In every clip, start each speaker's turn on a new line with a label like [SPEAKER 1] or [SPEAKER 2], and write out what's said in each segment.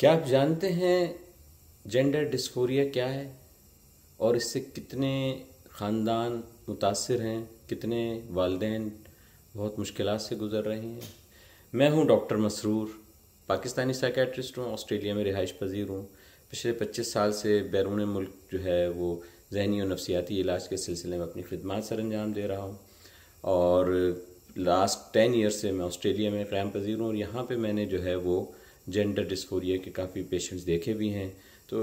[SPEAKER 1] क्या आप जानते हैं जेंडर डिस्फोरिया क्या है और इससे कितने ख़ानदान मुतासर हैं कितने वालदेन बहुत मुश्किल से गुज़र रहे हैं मैं हूं डॉक्टर मसरूर पाकिस्तानी साइकेट्रिस्ट हूं ऑस्ट्रेलिया में रिहाइश पजीर हूं पिछले 25 साल से बैरून मुल्क जो है वो जहनी और नफसियाती इलाज के सिलसिले में अपनी खदमात सर अंजाम दे रहा हूँ और लास्ट टेन ईयर से मैं ऑस्ट्रेलिया में क्रैम पजीर हूँ और यहाँ पर मैंने जो है वो जेंडर डिस्फोरिया के काफ़ी पेशेंट्स देखे भी हैं तो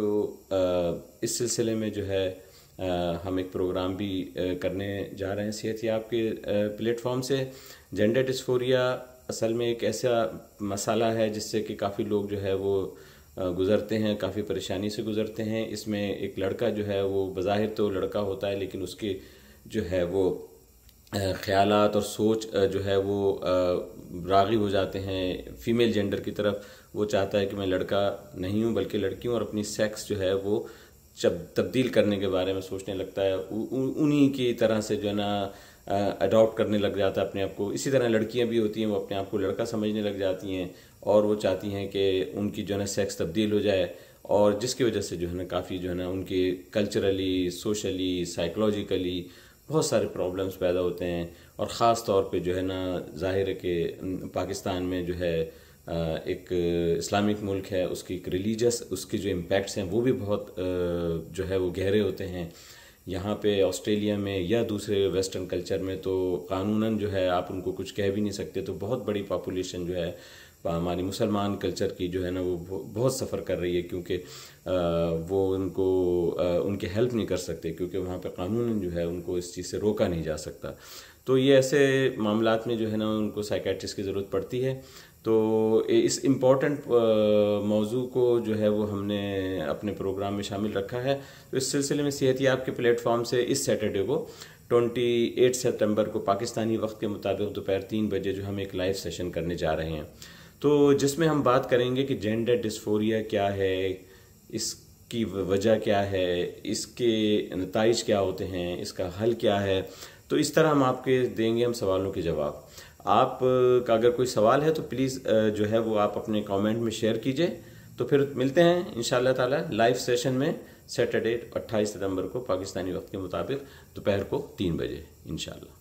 [SPEAKER 1] इस सिलसिले में जो है हम एक प्रोग्राम भी करने जा रहे हैं सेहत याब के प्लेटफॉर्म से जेंडर डिस्फोरिया असल में एक ऐसा मसाला है जिससे कि काफ़ी लोग जो है वो गुज़रते हैं काफ़ी परेशानी से गुज़रते हैं इसमें एक लड़का जो है वो बज़ाहिर तो लड़का होता है लेकिन उसके जो है वो ख्याल और सोच जो है वो रागी हो जाते हैं फीमेल जेंडर की तरफ वो चाहता है कि मैं लड़का नहीं हूँ बल्कि लड़की हूँ और अपनी सेक्स जो है वो जब तब्दील करने के बारे में सोचने लगता है उन्हीं की तरह से जो है ना अडॉप्ट करने लग जाता है अपने आप को इसी तरह लड़कियां भी होती हैं वो अपने आप को लड़का समझने लग जाती हैं और वो चाहती हैं कि उनकी जो है ना सेक्स तब्दील हो जाए और जिसकी वजह से जो है ना काफ़ी जो है ना उनके कल्चरली सोशली साइकोलॉजिकली बहुत सारे प्रॉब्लम्स पैदा होते हैं और ख़ास तौर पे जो है ना जाहिर है कि पाकिस्तान में जो है एक इस्लामिक मुल्क है उसकी एक रिलीजस उसके जो इम्पैक्ट्स हैं वो भी बहुत जो है वो गहरे होते हैं यहाँ पे ऑस्ट्रेलिया में या दूसरे वेस्टर्न कल्चर में तो कानूनन जो है आप उनको कुछ कह भी नहीं सकते तो बहुत बड़ी पॉपुलेशन जो है हमारी मुसलमान कल्चर की जो है ना वो बहुत सफ़र कर रही है क्योंकि वो उनको उनकी हेल्प नहीं कर सकते क्योंकि वहाँ पे कानून जो है उनको इस चीज़ से रोका नहीं जा सकता तो ये ऐसे मामला में जो है ना उनको साइकेट्रिस्ट की ज़रूरत पड़ती है तो इस इम्पॉर्टेंट मौजू को जो है वो हमने अपने प्रोग्राम में शामिल रखा है तो इस सिलसिले में सेहत याब के प्लेटफॉर्म से इस सैटरडे को 28 सितंबर को पाकिस्तानी वक्त के मुताबिक दोपहर तीन बजे जो हम एक लाइव सेशन करने जा रहे हैं तो जिसमें हम बात करेंगे कि जेंडर डिस्फोरिया क्या है इसकी वजह क्या है इसके नतज क्या होते हैं इसका हल क्या है तो इस तरह हम आपके देंगे हम सवालों के जवाब आप का अगर कोई सवाल है तो प्लीज़ जो है वो आप अपने कमेंट में शेयर कीजिए तो फिर मिलते हैं इन ताला लाइव सेशन में सैटरडे 28 सितंबर को पाकिस्तानी वक्त के मुताबिक दोपहर को तीन बजे इनशाला